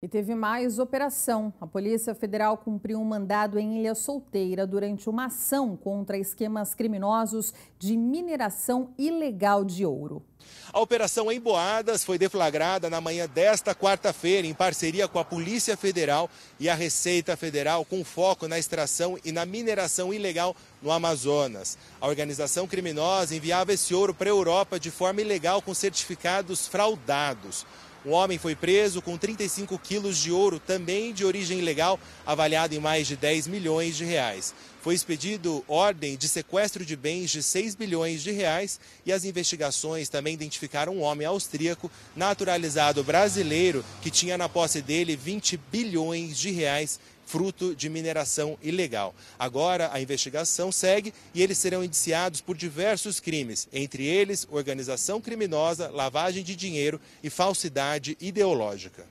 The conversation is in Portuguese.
E teve mais operação. A Polícia Federal cumpriu um mandado em Ilha Solteira durante uma ação contra esquemas criminosos de mineração ilegal de ouro. A operação em Boadas foi deflagrada na manhã desta quarta-feira em parceria com a Polícia Federal e a Receita Federal, com foco na extração e na mineração ilegal no Amazonas. A organização criminosa enviava esse ouro para a Europa de forma ilegal com certificados fraudados. Um homem foi preso com 35 quilos de ouro, também de origem ilegal, avaliado em mais de 10 milhões de reais. Foi expedido ordem de sequestro de bens de 6 bilhões de reais e as investigações também identificaram um homem austríaco naturalizado brasileiro que tinha na posse dele 20 bilhões de reais fruto de mineração ilegal. Agora a investigação segue e eles serão indiciados por diversos crimes, entre eles organização criminosa, lavagem de dinheiro e falsidade ideológica.